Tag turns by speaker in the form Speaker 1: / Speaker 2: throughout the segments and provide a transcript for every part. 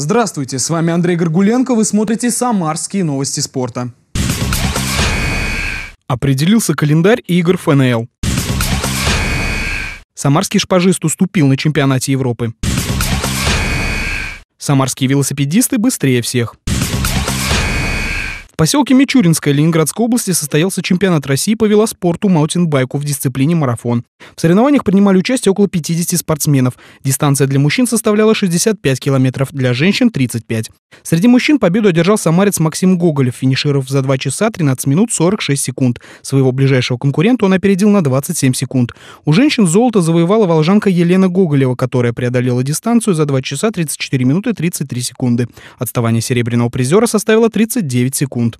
Speaker 1: Здравствуйте, с вами Андрей Горгуленко, вы смотрите «Самарские новости спорта». Определился календарь игр ФНЛ. Самарский шпажист уступил на чемпионате Европы. Самарские велосипедисты быстрее всех поселке Мичуринская Ленинградской области состоялся чемпионат России по велоспорту маутинбайку в дисциплине марафон. В соревнованиях принимали участие около 50 спортсменов. Дистанция для мужчин составляла 65 километров, для женщин – 35. Среди мужчин победу одержал самарец Максим Гоголев, финишировав за 2 часа 13 минут 46 секунд. Своего ближайшего конкурента он опередил на 27 секунд. У женщин золото завоевала волжанка Елена Гоголева, которая преодолела дистанцию за 2 часа 34 минуты 33 секунды. Отставание серебряного призера составило 39 секунд секунд.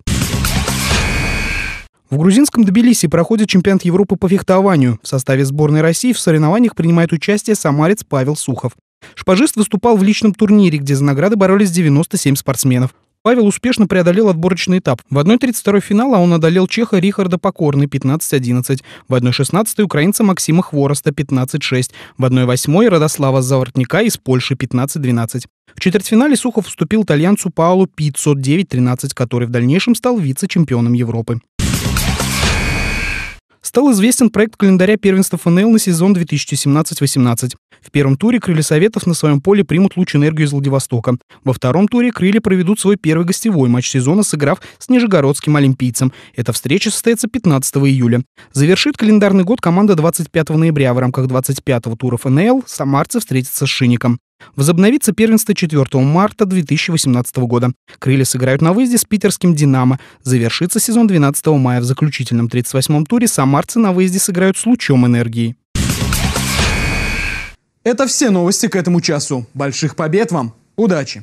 Speaker 1: В грузинском Тбилиси проходит чемпионат Европы по фехтованию. В составе сборной России в соревнованиях принимает участие самарец Павел Сухов. Шпажист выступал в личном турнире, где за награды боролись 97 спортсменов. Павел успешно преодолел отборочный этап. В 1.32 финала он одолел чеха Рихарда Покорны 15-11, в 1.16 украинца Максима Хвороста 15-6, в 1.8 Радослава Заворотника из Польши 15-12. В четвертьфинале Сухов вступил итальянцу Паулу Пиццо 9-13, который в дальнейшем стал вице-чемпионом Европы стал известен проект календаря первенства ФНЛ на сезон 2017-18. В первом туре крылья Советов на своем поле примут луч энергию из Владивостока. Во втором туре крылья проведут свой первый гостевой матч сезона, сыграв с нижегородским олимпийцем. Эта встреча состоится 15 июля. Завершит календарный год команда 25 ноября в рамках 25-го тура ФНЛ самарцы встретятся с Шинником. Возобновится первенство 4 марта 2018 года. Крылья сыграют на выезде с питерским «Динамо». Завершится сезон 12 мая. В заключительном 38-м туре самарцы на выезде сыграют с «Лучом энергии». Это все новости к этому часу. Больших побед вам! Удачи!